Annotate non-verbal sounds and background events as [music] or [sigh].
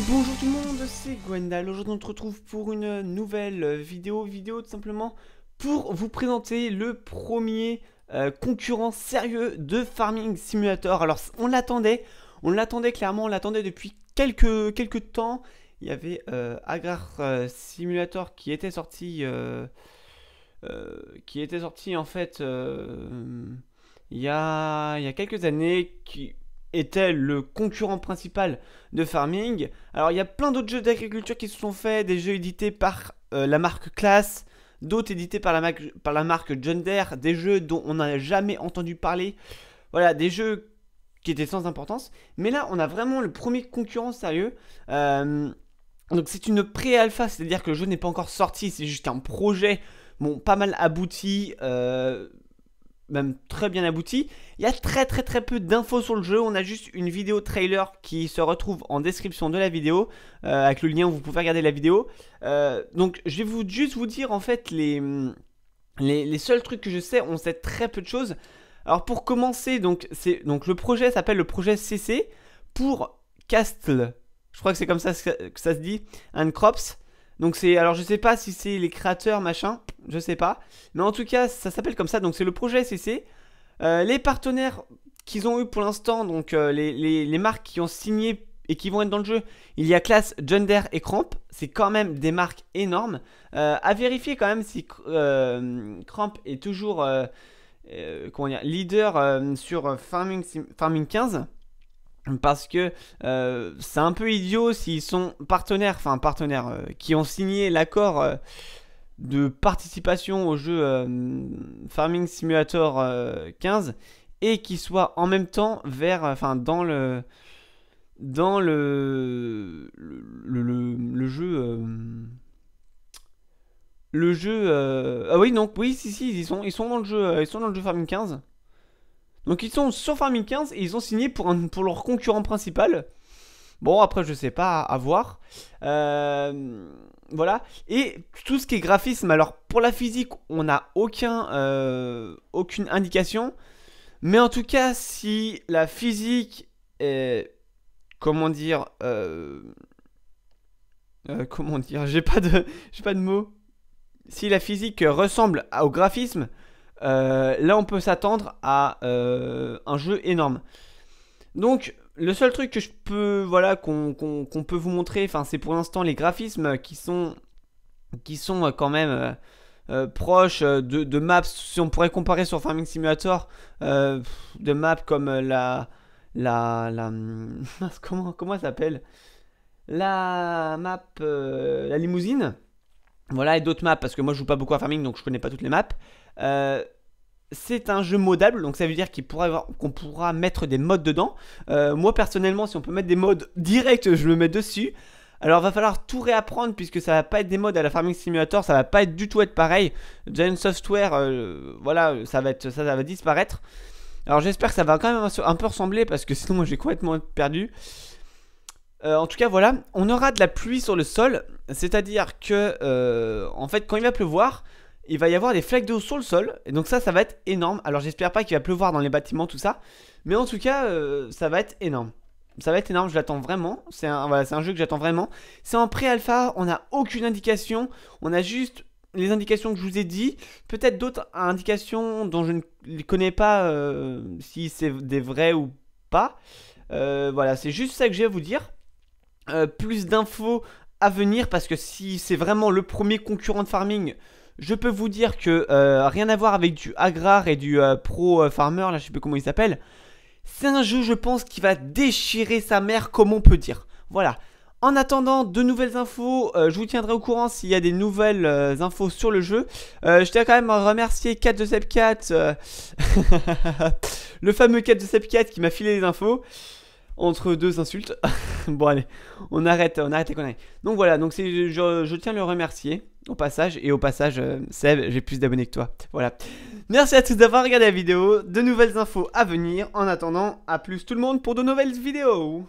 bonjour tout le monde, c'est Gwendal. Aujourd'hui, on se retrouve pour une nouvelle vidéo. Vidéo tout simplement pour vous présenter le premier euh, concurrent sérieux de Farming Simulator. Alors, on l'attendait, on l'attendait clairement, on l'attendait depuis quelques, quelques temps. Il y avait euh, Agrar euh, Simulator qui était sorti, euh, qui était sorti en fait il y, a, il y a quelques années, qui était le concurrent principal de Farming. Alors il y a plein d'autres jeux d'agriculture qui se sont faits, des jeux édités par euh, la marque Class, d'autres édités par la, par la marque John des jeux dont on n'a jamais entendu parler. Voilà, des jeux qui étaient sans importance. Mais là, on a vraiment le premier concurrent sérieux. Euh, donc c'est une pré-alpha, c'est-à-dire que le jeu n'est pas encore sorti, c'est juste un projet, bon, pas mal abouti. Euh, même très bien abouti. Il y a très très très peu d'infos sur le jeu, on a juste une vidéo trailer qui se retrouve en description de la vidéo, euh, avec le lien où vous pouvez regarder la vidéo. Euh, donc je vais vous, juste vous dire en fait les, les, seuls trucs que je sais, on sait très peu de choses. Alors pour commencer, donc, donc le projet s'appelle le projet CC pour Castle, je crois que c'est comme ça que ça se dit, and Crops. Donc c'est, alors je sais pas si c'est les créateurs machin, je sais pas, mais en tout cas ça s'appelle comme ça. Donc c'est le projet CC, euh, les partenaires qu'ils ont eu pour l'instant, donc euh, les, marques qui ont signé et qui vont être dans le jeu, il y a Classe, Gender et Cramp. C'est quand même des marques énormes. Euh, à vérifier quand même si Cramp est toujours leader sur Farming, Farming 15 parce que euh, c'est un peu idiot s'ils sont partenaires, enfin partenaires, euh, qui ont signé l'accord euh, de participation au jeu Farming Simulator 15 et qui soient en même temps vers, enfin dans le dans le le, le, le jeu le jeu ah oui donc oui si si ils sont ils sont dans le jeu ils sont dans le jeu Farming 15 donc ils sont sur Farming 15 et ils ont signé pour, pour leur concurrent principal. Bon, après, je sais pas, à voir. Euh, voilà. Et tout ce qui est graphisme, alors pour la physique, on n'a aucun, euh, aucune indication. Mais en tout cas, si la physique est. Comment dire. Euh, comment dire J'ai pas, de, [laughs] pas de mots. Si la physique ressemble au graphisme, euh, là, on peut s'attendre à euh, un jeu énorme. Donc, le seul truc que je peux, voilà, qu'on peut vous montrer, enfin, c'est pour l'instant les graphismes qui sont, qui sont euh, quand même proches de, maps. Si on pourrait comparer sur Farming Simulator, de maps comme la, la, la, [laughs] comment, comment s'appelle La map, la limousine. Voilà, et d'autres maps, parce que moi je joue pas beaucoup à farming, donc je connais pas toutes les maps. Euh, c'est un jeu modable, donc ça veut dire qu'on pourra, qu'on pourra, mettre des modes dedans. Euh, moi personnellement, si on peut mettre des modes direct je le mets dessus. Alors va falloir tout réapprendre puisque ça va pas être des modes à la Farming Simulator, ça va pas du tout être pareil. Giant Software, euh, voilà, ça va être, ça va disparaître. Alors j'espère que ça va quand même un peu ressembler parce que sinon moi j'ai complètement perdu. Euh, en tout cas, voilà, on aura de la pluie sur le sol, c'est-à-dire que, euh, en fait, quand il va pleuvoir, il va y avoir des flaques d'eau sur le sol, et donc ça, ça va être énorme. Alors, j'espère pas qu'il va pleuvoir dans les bâtiments, tout ça, mais en tout cas, euh, ça va être énorme. Ça va être énorme, je l'attends vraiment. C'est un, voilà, un jeu que j'attends vraiment. C'est en pré-alpha, on n'a aucune indication, on a juste les indications que je vous ai dit, peut-être d'autres indications dont je ne connais pas si c'est des vrais ou pas. voilà, c'est juste ça que j'ai à vous dire. Euh, plus d'infos à venir parce que si c'est vraiment le premier concurrent de farming, je peux vous dire que euh, rien à voir avec du Agrar et du euh, Pro Farmer, là je sais plus comment il s'appelle. C'est un jeu, je pense, qui va déchirer sa mère, comme on peut dire. Voilà. En attendant de nouvelles infos, je vous tiendrai au courant s'il y a des nouvelles infos sur le jeu. je tiens quand même à remercier 4 de Sep [laughs] le fameux 4 de 4 qui m'a filé les infos entre deux insultes. [laughs] [laughs] bon, allez, on arrête, on arrête les conneries. Donc voilà, donc je, je, tiens à le remercier au passage. Et au passage, euh, Seb, j'ai plus d'abonnés que toi. Voilà. Merci à tous d'avoir regardé la vidéo. De nouvelles infos à venir. En attendant, à plus tout le monde pour de nouvelles vidéos.